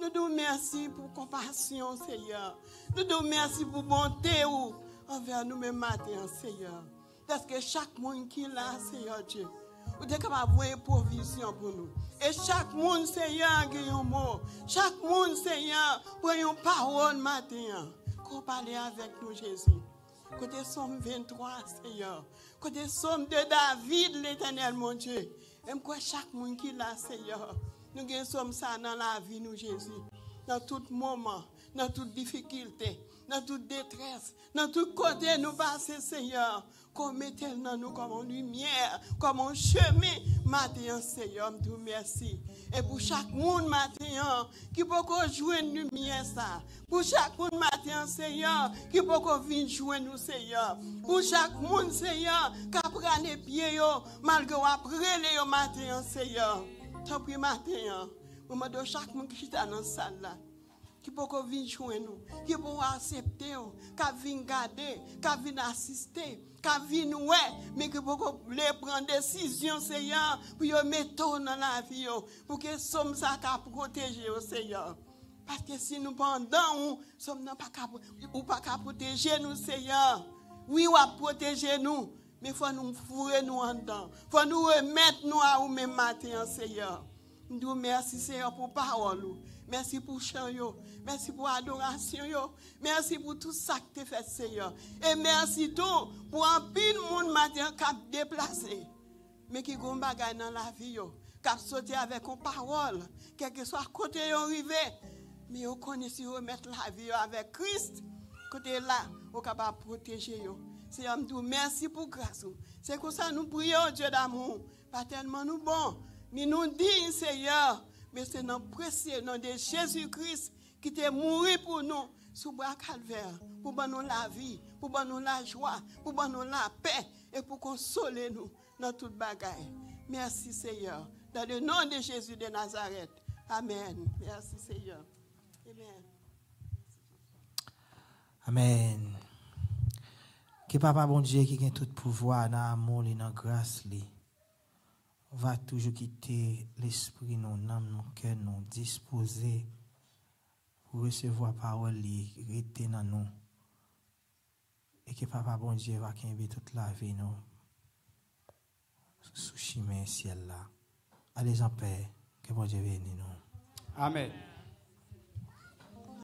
[SPEAKER 3] Nous nous merci pour compassion, Seigneur. Nous nous merci pour bonté ou oh, envers nous-mêmes matin, Seigneur. Parce que chaque monde qui est là, Seigneur Dieu, vous êtes capable provision pour nous. Et chaque monde, Seigneur, a un mot. Chaque monde, Seigneur, prend une parole matin. pour parler avec nous, Jésus. Côté Somme 23, Seigneur. Côté Somme de David, l'éternel, mon Dieu. Et quoi chaque monde qui est là, Seigneur. Nous sommes ça dans la vie, nous, Jésus. Dans tout moment, dans toute difficulté, dans toute détresse, dans tout côté, nous passons, Seigneur. Comme éternel, nous comme une lumière, comme un chemin. Matin, Seigneur, nous merci. Et pour chaque monde, matin, qui peut jouer une lumière, ça. Pour chaque monde, matin, Seigneur, qui peut venir jouer nous, Seigneur. Pour chaque monde, Seigneur, qui prend les pieds, malgré après les matin, Seigneur. Sopri maten yo, ou mado chak moun ki chita nan san la, ki poko vin chwen nou, ki poko asepte yo, ki a vin gade, ki a vin asiste, ki a vin oue, men ki poko le pran desisyon se yo, pou yo metou nan avyo, pouke som sa ka proteje yo se yo. Pate si nou pandan ou, som nan pa ka proteje nou se yo, ou yo a proteje nou, Mais il faut nous fourrer nous en dedans. Il faut nous remettre nous à nous même matin, Seigneur. Nous nous merci, Seigneur, pour parole. Merci pour chant. Merci pour adoration. Merci pour tout ça que tu fait, Seigneur. Et merci tout pour un pile monde matin qui a déplacé. Mais qui a bagay dans la vie. Qui a sauté avec une parole. quelque soit côté on arrivé. Mais on connaît si remettre la vie avec Christ. Côté là, on capable protéger. Yo. Seigneur, merci pour grâce. C'est comme ça nous prions, Dieu d'amour. Pas tellement nous bons, mais nous dit, Seigneur, mais c'est dans le précieux nom de Jésus-Christ qui t'est mort pour nous sous bras calvaire, pour nous la vie, pour nous la joie, pour nous la paix et pour consoler nous dans toute bagaille. Merci Seigneur, dans le nom de Jésus de Nazareth. Amen. Merci Seigneur. Amen.
[SPEAKER 2] Amen. Que papa bon Dieu qui a tout pouvoir dans l'amour et dans la grâce, va toujours quitter l'esprit, nous âme, nos cœurs, nous disposer pour recevoir la parole, rester dans nous. Et que papa bon Dieu va qu'inviter toute la vie, nous, sous chemin ciel là. Allez en paix, que bon Dieu vienne. nous.
[SPEAKER 3] Amen.